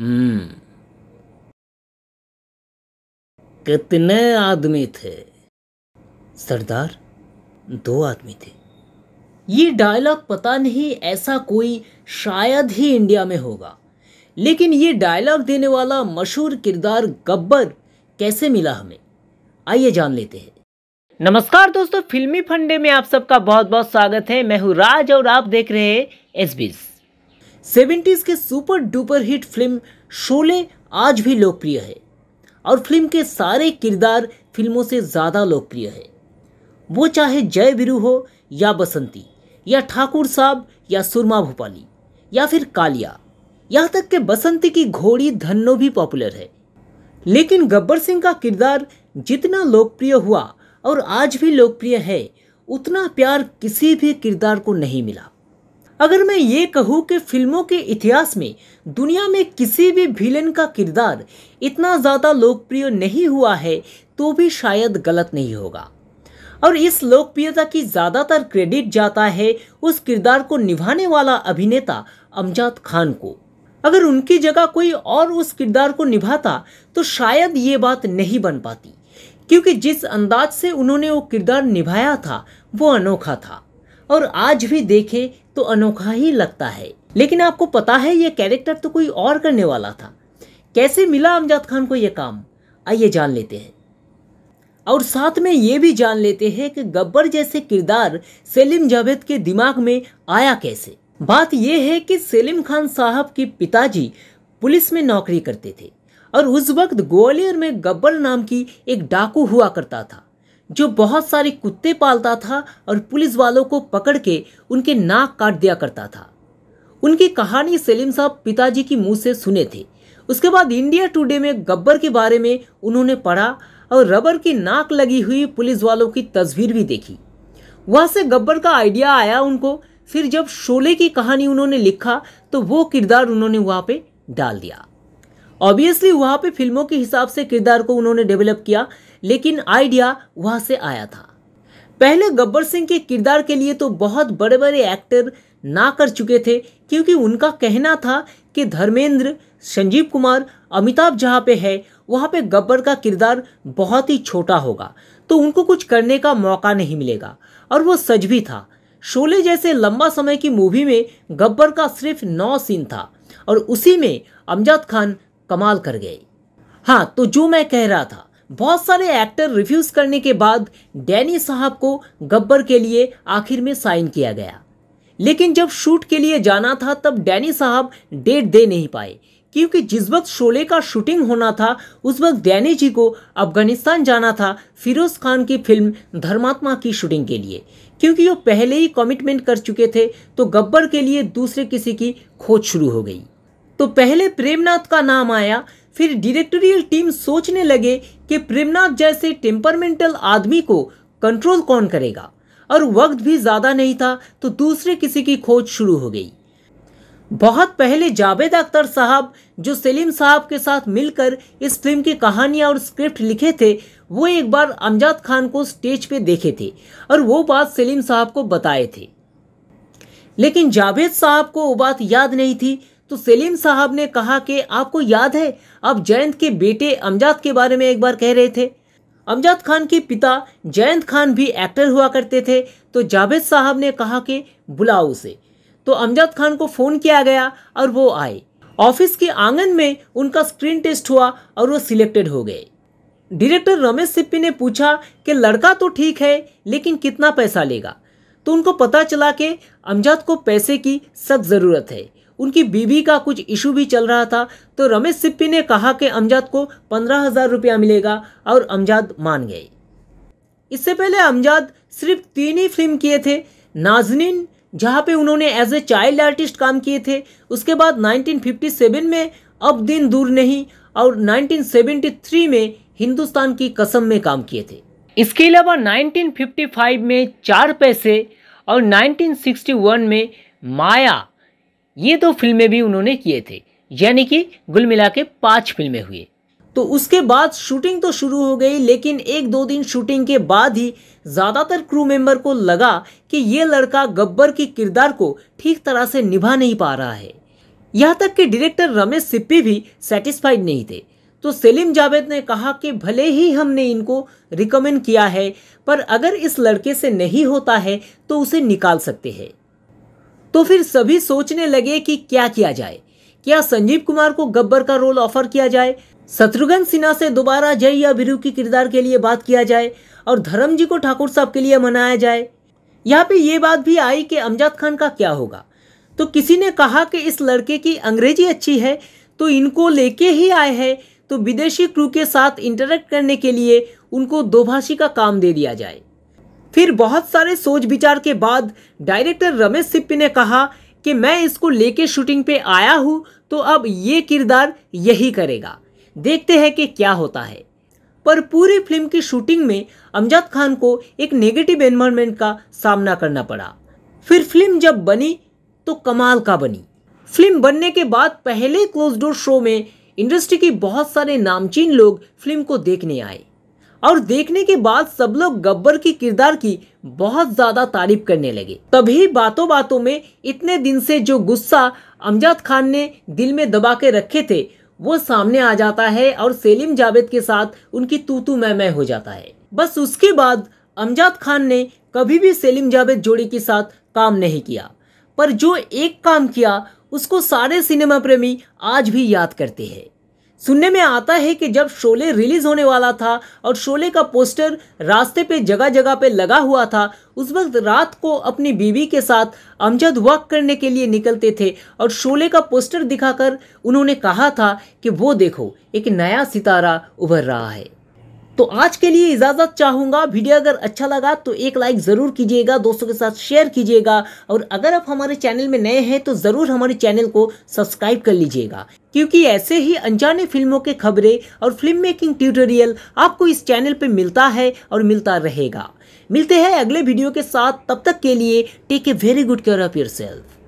हम्म कितने आदमी थे सरदार दो आदमी थे ये डायलॉग पता नहीं ऐसा कोई शायद ही इंडिया में होगा लेकिन ये डायलॉग देने वाला मशहूर किरदार गब्बर कैसे मिला हमें आइए जान लेते हैं नमस्कार दोस्तों फिल्मी फंडे में आप सबका बहुत बहुत स्वागत है मैं हूँ राज और आप देख रहे हैं एस बीस सेवेंटीज़ के super duper hit film Sholay आज भी लोकप्रिय है और फिल्म के सारे किरदार फिल्मों से ज़्यादा लोकप्रिय है वो चाहे जय बिरू हो या बसंती या ठाकुर साहब या सुरमा भोपाली या फिर कालिया यहाँ तक कि बसंती की घोड़ी धन्नो भी पॉपुलर है लेकिन गब्बर सिंह का किरदार जितना लोकप्रिय हुआ और आज भी लोकप्रिय है उतना प्यार किसी भी किरदार को नहीं मिला अगर मैं ये कहूँ कि फिल्मों के इतिहास में दुनिया में किसी भी विलन का किरदार इतना ज़्यादा लोकप्रिय नहीं हुआ है तो भी शायद गलत नहीं होगा और इस लोकप्रियता की ज़्यादातर क्रेडिट जाता है उस किरदार को निभाने वाला अभिनेता अमजाद खान को अगर उनकी जगह कोई और उस किरदार को निभाता तो शायद ये बात नहीं बन पाती क्योंकि जिस अंदाज से उन्होंने वो किरदार निभाया था वो अनोखा था और आज भी देखे तो अनोखा ही लगता है लेकिन आपको पता है ये कैरेक्टर तो कोई और करने वाला था कैसे मिला अमजाद खान को ये काम आइए जान लेते हैं और साथ में ये भी जान लेते हैं कि गब्बर जैसे किरदार सेलिम जावेद के दिमाग में आया कैसे बात यह है कि सेलिम खान साहब के पिताजी पुलिस में नौकरी करते थे और उस वक्त ग्वालियर में गब्बर नाम की एक डाकू हुआ करता था जो बहुत सारे कुत्ते पालता था और पुलिस वालों को पकड़ के उनके नाक काट दिया करता था उनकी कहानी सलीम साहब पिताजी की मुंह से सुने थे उसके बाद इंडिया टुडे में गब्बर के बारे में उन्होंने पढ़ा और रबर की नाक लगी हुई पुलिस वालों की तस्वीर भी देखी वहाँ से गब्बर का आइडिया आया उनको फिर जब शोले की कहानी उन्होंने लिखा तो वो किरदार उन्होंने वहाँ पे डाल दिया ऑब्वियसली वहां पे फिल्मों के हिसाब से किरदार को उन्होंने डेवलप किया लेकिन आइडिया वहां से आया था पहले गब्बर सिंह के किरदार के लिए तो बहुत बड़े बड़े एक्टर ना कर चुके थे क्योंकि उनका कहना था कि धर्मेंद्र संजीव कुमार अमिताभ जहाँ पे है वहाँ पे गब्बर का किरदार बहुत ही छोटा होगा तो उनको कुछ करने का मौका नहीं मिलेगा और वो सच भी था शोले जैसे लंबा समय की मूवी में गब्बर का सिर्फ नौ सीन था और उसी में अमजद खान कमाल कर गई हाँ तो जो मैं कह रहा था बहुत सारे एक्टर रिफ्यूज करने के बाद डैनी साहब को गब्बर के लिए आखिर में साइन किया गया लेकिन जब शूट के लिए जाना था तब डैनी साहब डेट दे नहीं पाए क्योंकि जिस वक्त शोले का शूटिंग होना था उस वक्त डैनी जी को अफगानिस्तान जाना था फिरोज खान की फिल्म धर्मात्मा की शूटिंग के लिए क्योंकि वो पहले ही कमिटमेंट कर चुके थे तो गब्बर के लिए दूसरे किसी की खोज शुरू हो गई तो पहले प्रेमनाथ का नाम आया फिर डायरेक्टोरियल टीम सोचने लगे कि प्रेमनाथ जैसे टेम्परमेंटल आदमी को कंट्रोल कौन करेगा और वक्त भी ज़्यादा नहीं था तो दूसरे किसी की खोज शुरू हो गई बहुत पहले जावेद अख्तर साहब जो सलीम साहब के साथ मिलकर इस फिल्म की कहानियाँ और स्क्रिप्ट लिखे थे वो एक बार अमजाद खान को स्टेज पे देखे थे और वो बात सलीम साहब को बताए थे लेकिन जावेद साहब को वो बात याद नहीं थी तो सलीम साहब ने कहा कि आपको याद है आप जयंत के बेटे अमजाद के बारे में एक बार कह रहे थे अमजाद खान के पिता जयंत खान भी एक्टर हुआ करते थे तो जावेद साहब ने कहा कि बुलाओ उसे तो अमजाद खान को फ़ोन किया गया और वो आए ऑफिस के आंगन में उनका स्क्रीन टेस्ट हुआ और वो सिलेक्टेड हो गए डायरेक्टर रमेश सिप्पी ने पूछा कि लड़का तो ठीक है लेकिन कितना पैसा लेगा तो उनको पता चला कि अमजाद को पैसे की सख्त ज़रूरत है उनकी बीवी का कुछ इशू भी चल रहा था तो रमेश सिप्पी ने कहा कि अमजाद को पंद्रह हज़ार रुपया मिलेगा और अमजाद मान गए इससे पहले अमजाद सिर्फ तीन ही फिल्म किए थे नाजनीन जहाँ पे उन्होंने एज ए चाइल्ड आर्टिस्ट काम किए थे उसके बाद 1957 में अब दिन दूर नहीं और 1973 में हिंदुस्तान की कसम में काम किए थे इसके अलावा 1955 में चार पैसे और 1961 में माया ये दो फिल्में भी उन्होंने किए थे यानी कि गुल मिला के पाँच फिल्में हुई तो उसके बाद शूटिंग तो शुरू हो गई लेकिन एक दो दिन शूटिंग के बाद ही ज़्यादातर क्रू मेंबर को लगा कि ये लड़का गब्बर के किरदार को ठीक तरह से निभा नहीं पा रहा है यहाँ तक कि डायरेक्टर रमेश सिप्पी भी सेटिस्फाइड नहीं थे तो सलीम जावेद ने कहा कि भले ही हमने इनको रिकमेंड किया है पर अगर इस लड़के से नहीं होता है तो उसे निकाल सकते हैं तो फिर सभी सोचने लगे कि क्या किया जाए क्या संजीव कुमार को गब्बर का रोल ऑफर किया जाए शत्रुघ्न सिन्हा से दोबारा जय या बिरू के किरदार के लिए बात किया जाए और धर्म जी को ठाकुर साहब के लिए मनाया जाए यहाँ पे ये बात भी आई कि अमजाद खान का क्या होगा तो किसी ने कहा कि इस लड़के की अंग्रेजी अच्छी है तो इनको लेके ही आए हैं तो विदेशी क्रू के साथ इंटरेक्ट करने के लिए उनको दोभाषी का काम दे दिया जाए फिर बहुत सारे सोच विचार के बाद डायरेक्टर रमेश सिप्पी ने कहा कि मैं इसको लेके शूटिंग पे आया हूँ तो अब ये किरदार यही करेगा देखते हैं कि क्या होता है पर पूरी फिल्म की शूटिंग में अमजद खान को एक नेगेटिव एनवायरमेंट का सामना करना पड़ा फिर फिल्म जब बनी तो कमाल का बनी फिल्म बनने के बाद पहले क्लोज डोर शो में इंडस्ट्री के बहुत सारे नामचीन लोग फिल्म को देखने आए और देखने के बाद सब लोग गब्बर की किरदार की बहुत ज्यादा तारीफ करने लगे तभी बातों बातों में इतने दिन से जो गुस्सा अमजाद खान ने दिल में दबा के रखे थे वो सामने आ जाता है और सेलिम जावेद के साथ उनकी तू तू मैं मैं हो जाता है बस उसके बाद अमजाद खान ने कभी भी सेलिम जावेद जोड़ी के साथ काम नहीं किया पर जो एक काम किया उसको सारे सिनेमा प्रेमी आज भी याद करते हैं सुनने में आता है कि जब शोले रिलीज़ होने वाला था और शोले का पोस्टर रास्ते पे जगह जगह पे लगा हुआ था उस वक्त रात को अपनी बीवी के साथ अमजद वॉक करने के लिए निकलते थे और शोले का पोस्टर दिखाकर उन्होंने कहा था कि वो देखो एक नया सितारा उभर रहा है तो आज के लिए इजाज़त चाहूंगा वीडियो अगर अच्छा लगा तो एक लाइक ज़रूर कीजिएगा दोस्तों के साथ शेयर कीजिएगा और अगर आप हमारे चैनल में नए हैं तो ज़रूर हमारे चैनल को सब्सक्राइब कर लीजिएगा क्योंकि ऐसे ही अनजाने फिल्मों के खबरें और फिल्म मेकिंग ट्यूटोरियल आपको इस चैनल पर मिलता है और मिलता रहेगा मिलते हैं अगले वीडियो के साथ तब तक के लिए take a very good care of your self